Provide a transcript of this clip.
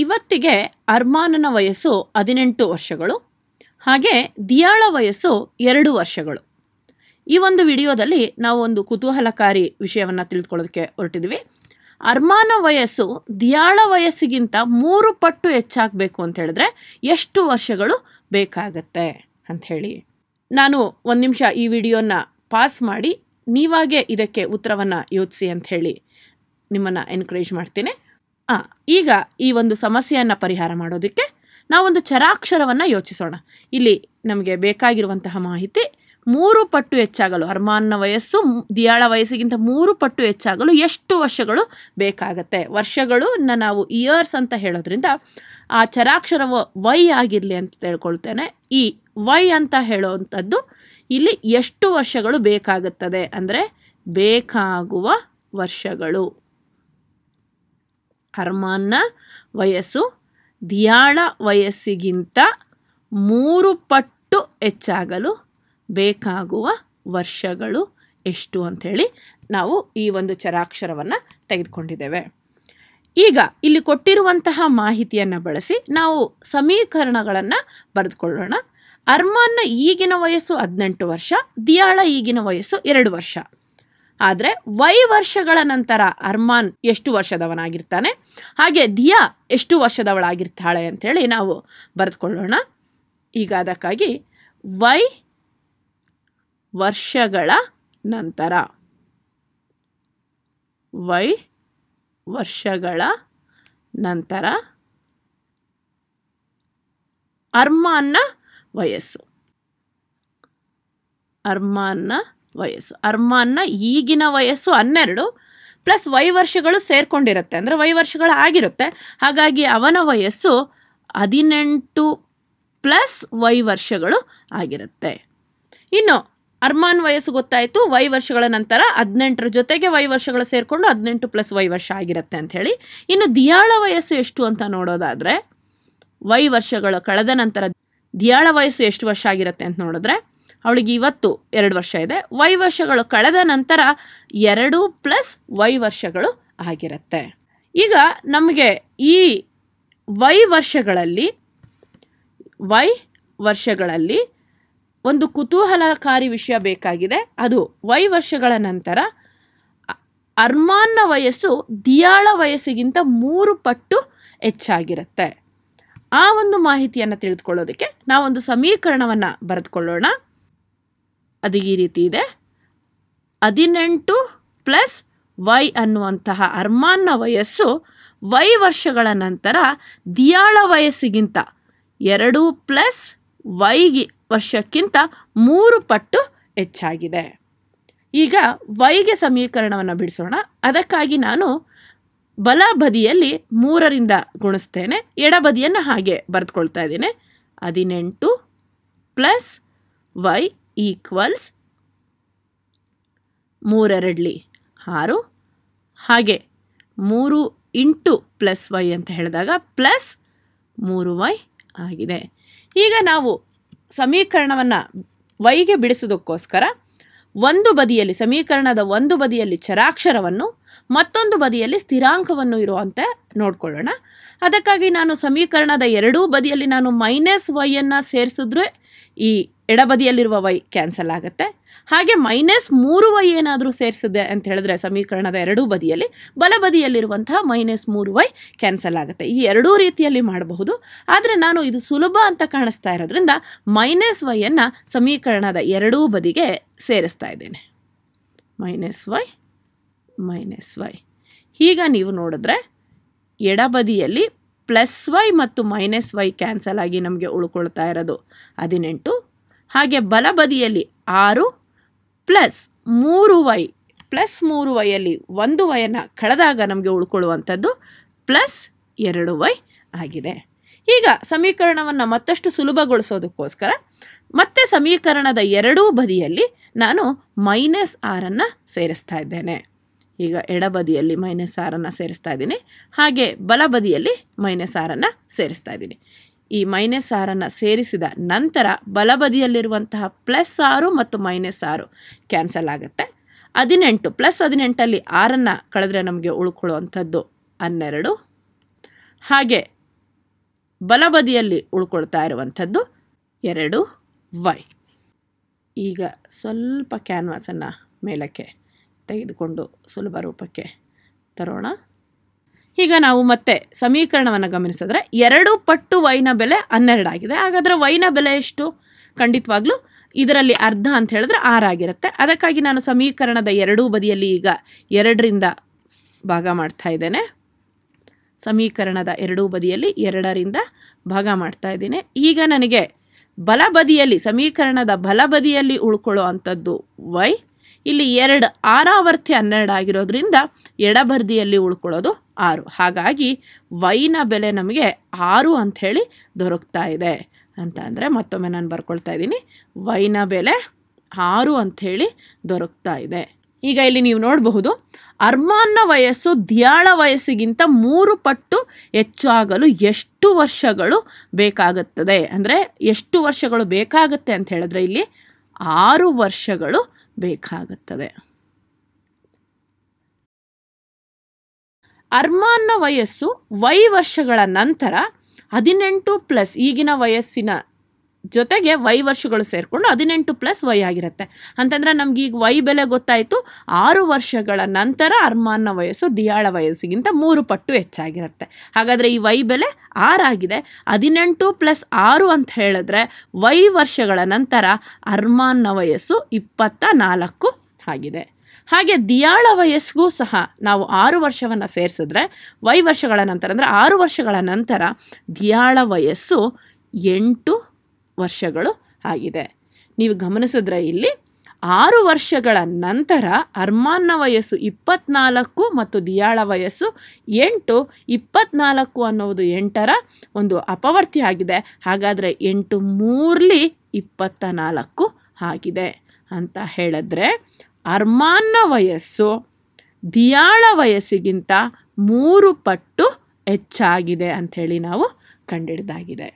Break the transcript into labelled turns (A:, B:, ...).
A: ಇವತ್ತಿಗೆ ಅರ್ಮಾನನ ವಯಸ್ಸು ಹದಿನೆಂಟು ವರ್ಷಗಳು ಹಾಗೆ ದಿಯಾಳ ವಯಸ್ಸು ಎರಡು ವರ್ಷಗಳು ಈ ಒಂದು ವಿಡಿಯೋದಲ್ಲಿ ನಾವು ಒಂದು ಕುತೂಹಲಕಾರಿ ವಿಷಯವನ್ನು ತಿಳಿದುಕೊಳ್ಳೋದಕ್ಕೆ ಹೊರಟಿದ್ವಿ ಅರ್ಮಾನ ವಯಸ್ಸು ದಿಯಾಳ ವಯಸ್ಸಿಗಿಂತ ಮೂರು ಪಟ್ಟು ಹೆಚ್ಚಾಗಬೇಕು ಅಂತ ಹೇಳಿದ್ರೆ ಎಷ್ಟು ವರ್ಷಗಳು ಬೇಕಾಗತ್ತೆ ಅಂಥೇಳಿ ನಾನು ಒಂದು ನಿಮಿಷ ಈ ವಿಡಿಯೋನ ಪಾಸ್ ಮಾಡಿ ನೀವಾಗೇ ಇದಕ್ಕೆ ಉತ್ತರವನ್ನು ಯೋಚಿಸಿ ಅಂಥೇಳಿ ನಿಮ್ಮನ್ನು ಎನ್ಕರೇಜ್ ಮಾಡ್ತೀನಿ ಈಗ ಈ ಒಂದು ಸಮಸ್ಯೆಯನ್ನು ಪರಿಹಾರ ಮಾಡೋದಕ್ಕೆ ನಾವೊಂದು ಚರಾಕ್ಷರವನ್ನು ಯೋಚಿಸೋಣ ಇಲ್ಲಿ ನಮಗೆ ಬೇಕಾಗಿರುವಂತಹ ಮಾಹಿತಿ ಮೂರು ಪಟ್ಟು ಹೆಚ್ಚಾಗಲು ಅರ್ಮಾನ್ನ ವಯಸ್ಸು ದಿಯಾಳ ವಯಸ್ಸಿಗಿಂತ ಮೂರು ಪಟ್ಟು ಹೆಚ್ಚಾಗಲು ಎಷ್ಟು ವರ್ಷಗಳು ಬೇಕಾಗತ್ತೆ ವರ್ಷಗಳನ್ನ ನಾವು ಇಯರ್ಸ್ ಅಂತ ಹೇಳೋದ್ರಿಂದ ಆ ಚರಾಕ್ಷರವು ವೈ ಆಗಿರಲಿ ಅಂತ ತಿಳ್ಕೊಳ್ತೇನೆ ಈ ವೈ ಅಂತ ಹೇಳೋವಂಥದ್ದು ಇಲ್ಲಿ ಎಷ್ಟು ವರ್ಷಗಳು ಬೇಕಾಗುತ್ತದೆ ಅಂದರೆ ಬೇಕಾಗುವ ವರ್ಷಗಳು ಅರ್ಮಾನ್ನ ವಯಸ್ಸು ದಿಯಾಳ ವಯಸ್ಸಿಗಿಂತ ಮೂರು ಪಟ್ಟು ಹೆಚ್ಚಾಗಲು ಬೇಕಾಗುವ ವರ್ಷಗಳು ಎಷ್ಟು ಅಂಥೇಳಿ ನಾವು ಈ ಒಂದು ಚರಾಕ್ಷರವನ್ನು ತೆಗೆದುಕೊಂಡಿದ್ದೇವೆ ಈಗ ಇಲ್ಲಿ ಕೊಟ್ಟಿರುವಂತಹ ಮಾಹಿತಿಯನ್ನು ಬಳಸಿ ನಾವು ಸಮೀಕರಣಗಳನ್ನು ಬರೆದುಕೊಳ್ಳೋಣ ಅರ್ಮಾನ್ನ ಈಗಿನ ವಯಸ್ಸು ಹದಿನೆಂಟು ವರ್ಷ ದಿಯಾಳ ಈಗಿನ ವಯಸ್ಸು ಎರಡು ವರ್ಷ ಆದರೆ ವೈ ವರ್ಷಗಳ ನಂತರ ಅರ್ಮಾನ್ ಎಷ್ಟು ವರ್ಷದವನಾಗಿರ್ತಾನೆ ಹಾಗೆ ದಿಯಾ ಎಷ್ಟು ವರ್ಷದವಳಾಗಿರ್ತಾಳೆ ಅಂಥೇಳಿ ನಾವು ಬರೆದುಕೊಳ್ಳೋಣ ಈಗ ಅದಕ್ಕಾಗಿ ವೈ ವರ್ಷಗಳ ನಂತರ ವೈ ವರ್ಷಗಳ ನಂತರ ಅರ್ಮಾನ್ನ ವಯಸ್ಸು ಅರ್ಮಾನ್ನ ವಯಸ್ಸು ಅರ್ಮಾನ್ನ ಈಗಿನ ವಯಸ್ಸು ಹನ್ನೆರಡು ಪ್ಲಸ್ ವೈ ವರ್ಷಗಳು ಸೇರಿಕೊಂಡಿರುತ್ತೆ ಅಂದರೆ ವರ್ಷಗಳು ಆಗಿರುತ್ತೆ ಹಾಗಾಗಿ ಅವನ ವಯಸ್ಸು ಹದಿನೆಂಟು ಪ್ಲಸ್ ವೈ ವರ್ಷಗಳು ಆಗಿರುತ್ತೆ ಇನ್ನು ಅರ್ಮಾನ್ ವಯಸ್ಸು ಗೊತ್ತಾಯಿತು ವೈ ವರ್ಷಗಳ ನಂತರ ಹದಿನೆಂಟರ ಜೊತೆಗೆ ವೈ ವರ್ಷಗಳು ಸೇರಿಕೊಂಡು ಹದಿನೆಂಟು ಪ್ಲಸ್ ವೈ ವರ್ಷ ಆಗಿರುತ್ತೆ ಅಂಥೇಳಿ ಇನ್ನು ದಿಯಾಳ ವಯಸ್ಸು ಎಷ್ಟು ಅಂತ ನೋಡೋದಾದರೆ ವೈ ವರ್ಷಗಳು ಕಳೆದ ನಂತರ ದಿಯಾಳ ವಯಸ್ಸು ಎಷ್ಟು ವರ್ಷ ಆಗಿರುತ್ತೆ ಅಂತ ನೋಡಿದ್ರೆ ಅವಳಿಗೆ ಇವತ್ತು ಎರಡು ವರ್ಷ ಇದೆ ವೈ ವರ್ಷಗಳು ಕಳೆದ ನಂತರ ಎರಡು ಪ್ಲಸ್ ವೈ ವರ್ಷಗಳು ಆಗಿರುತ್ತೆ ಈಗ ನಮಗೆ ಈ ವೈ ವರ್ಷಗಳಲ್ಲಿ ವೈ ವರ್ಷಗಳಲ್ಲಿ ಒಂದು ಕುತೂಹಲಕಾರಿ ವಿಷಯ ಬೇಕಾಗಿದೆ ಅದು ವೈ ವರ್ಷಗಳ ನಂತರ ಅರ್ಮಾನ್ನ ವಯಸ್ಸು ದಿಯಾಳ ವಯಸ್ಸಿಗಿಂತ ಮೂರು ಪಟ್ಟು ಹೆಚ್ಚಾಗಿರುತ್ತೆ ಆ ಒಂದು ಮಾಹಿತಿಯನ್ನು ತಿಳಿದುಕೊಳ್ಳೋದಕ್ಕೆ ನಾವೊಂದು ಸಮೀಕರಣವನ್ನು ಬರೆದುಕೊಳ್ಳೋಣ ಅದು ಈ ರೀತಿ ಇದೆ ಹದಿನೆಂಟು ಪ್ಲಸ್ ವೈ ಅನ್ನುವಂತಹ ಅರ್ಮಾನ್ನ ವಯಸ್ಸು ವೈ ವರ್ಷಗಳ ನಂತರ ದಿಯಾಳ ವಯಸ್ಸಿಗಿಂತ ಎರಡು ಪ್ಲಸ್ ವೈಗೆ ವರ್ಷಕ್ಕಿಂತ ಮೂರು ಪಟ್ಟು ಹೆಚ್ಚಾಗಿದೆ ಈಗ ವೈಗೆ ಸಮೀಕರಣವನ್ನು ಬಿಡಿಸೋಣ ಅದಕ್ಕಾಗಿ ನಾನು ಬಲ ಬದಿಯಲ್ಲಿ ಮೂರರಿಂದ ಗುಣಿಸ್ತೇನೆ ಎಡಬದಿಯನ್ನು ಹಾಗೆ ಬರೆದುಕೊಳ್ತಾ ಇದ್ದೀನಿ ಹದಿನೆಂಟು ಪ್ಲಸ್ ವೈ ಈಕ್ವಲ್ಸ್ ಮೂರೆರಡ್ಲಿ ಆರು ಹಾಗೆ ಮೂರು ಇಂಟು ಪ್ಲಸ್ ವೈ ಅಂತ ಹೇಳಿದಾಗ ಪ್ಲಸ್ ಮೂರು ವೈ ಆಗಿದೆ ಈಗ ನಾವು ಸಮೀಕರಣವನ್ನು ವೈಗೆ ಬಿಡಿಸೋದಕ್ಕೋಸ್ಕರ ಒಂದು ಬದಿಯಲ್ಲಿ ಸಮೀಕರಣದ ಒಂದು ಬದಿಯಲ್ಲಿ ಚರಾಕ್ಷರವನ್ನು ಮತ್ತೊಂದು ಬದಿಯಲ್ಲಿ ಸ್ಥಿರಾಂಕವನ್ನು ಇರುವಂತೆ ನೋಡ್ಕೊಳ್ಳೋಣ ಅದಕ್ಕಾಗಿ ನಾನು ಸಮೀಕರಣದ ಎರಡೂ ಬದಿಯಲ್ಲಿ ನಾನು ಮೈನಸ್ ವೈಯನ್ನು ಸೇರಿಸಿದ್ರೆ ಈ ಎಡಬದಿಯಲ್ಲಿರುವ ವೈ ಕ್ಯಾನ್ಸಲ್ ಆಗುತ್ತೆ ಹಾಗೆ ಮೈನಸ್ ಮೂರು ವೈ ಏನಾದರೂ ಸೇರಿಸಿದೆ ಅಂತ ಹೇಳಿದ್ರೆ ಸಮೀಕರಣದ ಎರಡೂ ಬದಿಯಲ್ಲಿ ಬಲಬದಿಯಲ್ಲಿರುವಂತಹ ಮೈನಸ್ ಮೂರು ವೈ ಕ್ಯಾನ್ಸಲ್ ಆಗುತ್ತೆ ಈ ಎರಡೂ ರೀತಿಯಲ್ಲಿ ಮಾಡಬಹುದು ಆದರೆ ನಾನು ಇದು ಸುಲಭ ಅಂತ ಕಾಣಿಸ್ತಾ ಇರೋದ್ರಿಂದ ಮೈನಸ್ ವೈಯನ್ನು ಸಮೀಕರಣದ ಎರಡೂ ಬದಿಗೆ ಸೇರಿಸ್ತಾ ಇದ್ದೇನೆ ಮೈನಸ್ ವೈ ಮೈನಸ್ ವೈ ಈಗ ನೀವು ನೋಡಿದ್ರೆ ಎಡಬದಿಯಲ್ಲಿ ಪ್ಲಸ್ ವೈ ಮತ್ತು ಮೈನಸ್ ವೈ ಕ್ಯಾನ್ಸಲ್ ಆಗಿ ನಮಗೆ ಉಳ್ಕೊಳ್ತಾ ಇರೋದು ಹದಿನೆಂಟು ಹಾಗೆ ಬಲಬದಿಯಲ್ಲಿ ಆರು ಪ್ಲಸ್ ಮೂರು ವೈ ಪ್ಲಸ್ ಮೂರು ವೈಯಲ್ಲಿ ಒಂದು ವೈಯನ್ನು ಕಳೆದಾಗ ನಮಗೆ ಉಳ್ಕೊಳ್ಳುವಂಥದ್ದು ಪ್ಲಸ್ ಎರಡು ವೈ ಆಗಿದೆ ಈಗ ಸಮೀಕರಣವನ್ನು ಮತ್ತಷ್ಟು ಸುಲಭಗೊಳಿಸೋದಕ್ಕೋಸ್ಕರ ಮತ್ತೆ ಸಮೀಕರಣದ ಎರಡೂ ಬದಿಯಲ್ಲಿ ನಾನು ಮೈನಸ್ ಆರನ್ನು ಸೇರಿಸ್ತಾ ಇದ್ದೇನೆ ಈಗ ಎಡಬದಿಯಲ್ಲಿ ಮೈನಸ್ ಆರನ್ನು ಸೇರಿಸ್ತಾ ಇದ್ದೀನಿ ಹಾಗೆ ಬಲಬದಿಯಲ್ಲಿ ಮೈನಸ್ ಆರನ್ನು ಸೇರಿಸ್ತಾ ಇದ್ದೀನಿ ಈ ಮೈನಸ್ ಆರನ್ನು ಸೇರಿಸಿದ ನಂತರ ಬಲಬದಿಯಲ್ಲಿರುವಂತಹ ಪ್ಲಸ್ ಆರು ಮತ್ತು ಮೈನಸ್ ಆರು ಕ್ಯಾನ್ಸಲ್ ಆಗುತ್ತೆ ಹದಿನೆಂಟು ಪ್ಲಸ್ ಹದಿನೆಂಟಲ್ಲಿ ಆರನ್ನು ಕಳೆದ್ರೆ ನಮಗೆ ಉಳ್ಕೊಳ್ಳುವಂಥದ್ದು ಹನ್ನೆರಡು ಹಾಗೆ ಬಲಬದಿಯಲ್ಲಿ ಉಳ್ಕೊಳ್ತಾ ಇರುವಂಥದ್ದು ಎರಡು ವೈ ಈಗ ಸ್ವಲ್ಪ ಕ್ಯಾನ್ವಾಸನ್ನು ಮೇಲಕ್ಕೆ ತೆಗೆದುಕೊಂಡು ಸುಲಭ ರೂಪಕ್ಕೆ ತರೋಣ ಈಗ ನಾವು ಮತ್ತೆ ಸಮೀಕರಣವನ್ನು ಗಮನಿಸಿದ್ರೆ ಎರಡು ಪಟ್ಟು ವೈನ ಬೆಲೆ ಹನ್ನೆರಡಾಗಿದೆ ಹಾಗಾದರೆ ವೈನ ಬೆಲೆ ಎಷ್ಟು ಖಂಡಿತವಾಗ್ಲೂ ಇದರಲ್ಲಿ ಅರ್ಧ ಅಂತ ಹೇಳಿದ್ರೆ ಆರಾಗಿರುತ್ತೆ ಅದಕ್ಕಾಗಿ ನಾನು ಸಮೀಕರಣದ ಎರಡೂ ಬದಿಯಲ್ಲಿ ಈಗ ಎರಡರಿಂದ ಭಾಗ ಮಾಡ್ತಾ ಇದ್ದೇನೆ ಸಮೀಕರಣದ ಎರಡೂ ಬದಿಯಲ್ಲಿ ಎರಡರಿಂದ ಭಾಗ ಮಾಡ್ತಾ ಇದ್ದೀನಿ ಈಗ ನನಗೆ ಬಲಬದಿಯಲ್ಲಿ ಸಮೀಕರಣದ ಬಲಬದಿಯಲ್ಲಿ ಉಳ್ಕೊಳ್ಳೋ ಅಂಥದ್ದು ವೈ ಇಲ್ಲಿ ಎರಡು ಆರಾವರ್ತಿ ಹನ್ನೆರಡು ಆಗಿರೋದ್ರಿಂದ ಎಡಬದಿಯಲ್ಲಿ ಉಳ್ಕೊಳ್ಳೋದು ಆರು ಹಾಗಾಗಿ ವೈನ ಬೆಲೆ ನಮಗೆ ಆರು ಅಂಥೇಳಿ ದೊರಕ್ತಾ ಇದೆ ಅಂತ ಅಂದರೆ ಮತ್ತೊಮ್ಮೆ ನಾನು ಬರ್ಕೊಳ್ತಾ ಇದ್ದೀನಿ ವೈನ ಬೆಲೆ ಆರು ಅಂಥೇಳಿ ದೊರಕ್ತಾ ಇದೆ ಈಗ ಇಲ್ಲಿ ನೀವು ನೋಡಬಹುದು ಅರ್ಮಾನ್ನ ವಯಸ್ಸು ದ್ಯಾಳ ವಯಸ್ಸಿಗಿಂತ ಮೂರು ಪಟ್ಟು ಹೆಚ್ಚಾಗಲು ಎಷ್ಟು ವರ್ಷಗಳು ಬೇಕಾಗುತ್ತದೆ ಅಂದರೆ ಎಷ್ಟು ವರ್ಷಗಳು ಬೇಕಾಗುತ್ತೆ ಅಂತ ಹೇಳಿದ್ರೆ ಇಲ್ಲಿ ಆರು ವರ್ಷಗಳು ಬೇಕಾಗುತ್ತದೆ ಅರ್ಮಾನ್ನ ವಯಸ್ಸು ವೈ ವರ್ಷಗಳ ನಂತರ ಹದಿನೆಂಟು ಪ್ಲಸ್ ಈಗಿನ ವಯಸ್ಸಿನ ಜೊತೆಗೆ ವೈ ವರ್ಷಗಳು ಸೇರಿಕೊಂಡು ಹದಿನೆಂಟು ಪ್ಲಸ್ ವೈ ಆಗಿರುತ್ತೆ ಅಂತಂದರೆ ನಮ್ಗೆ ಈಗ ವೈ ಬೆಲೆ ಗೊತ್ತಾಯಿತು ಆರು ವರ್ಷಗಳ ನಂತರ ಅರ್ಮಾನ್ನ ವಯಸ್ಸು ದಿಯಾಳ ವಯಸ್ಸಿಗಿಂತ ಮೂರು ಪಟ್ಟು ಹೆಚ್ಚಾಗಿರುತ್ತೆ ಹಾಗಾದರೆ ಈ ವೈ ಬೆಲೆ ಆರಾಗಿದೆ ಹದಿನೆಂಟು ಪ್ಲಸ್ ಆರು ಅಂತ ಹೇಳಿದ್ರೆ ವೈ ವರ್ಷಗಳ ನಂತರ ಅರ್ಮಾನ್ನ ವಯಸ್ಸು ಇಪ್ಪತ್ತ ನಾಲ್ಕು ಆಗಿದೆ ಹಾಗೆ ದಿಯಾಳ ವಯಸ್ಸಿಗೂ ಸಹ ನಾವು ಆರು ವರ್ಷವನ್ನು ಸೇರಿಸಿದ್ರೆ ವೈ ವರ್ಷಗಳ ನಂತರ ಅಂದರೆ ಆರು ವರ್ಷಗಳ ನಂತರ ದಿಯಾಳ ವಯಸ್ಸು ಎಂಟು ವರ್ಷಗಳು ಆಗಿದೆ ನೀವು ಗಮನಿಸಿದ್ರೆ ಇಲ್ಲಿ ಆರು ವರ್ಷಗಳ ನಂತರ ಅರ್ಮಾನ್ನ ವಯಸ್ಸು ಇಪ್ಪತ್ನಾಲ್ಕು ಮತ್ತು ದಿಯಾಳ ವಯಸ್ಸು ಎಂಟು ಇಪ್ಪತ್ನಾಲ್ಕು ಅನ್ನೋದು ಎಂಟರ ಒಂದು ಅಪವರ್ತಿ ಆಗಿದೆ ಹಾಗಾದರೆ ಎಂಟು ಮೂರಲಿ ಇಪ್ಪತ್ತ ನಾಲ್ಕು ಆಗಿದೆ ಅಂತ ಹೇಳಿದ್ರೆ ಅರ್ಮಾನ್ನ ವಯಸ್ಸು ದಿಯಾಳ ವಯಸ್ಸಿಗಿಂತ ಮೂರು ಪಟ್ಟು ಹೆಚ್ಚಾಗಿದೆ ಅಂಥೇಳಿ ನಾವು ಕಂಡಿಡ್ದಾಗಿದೆ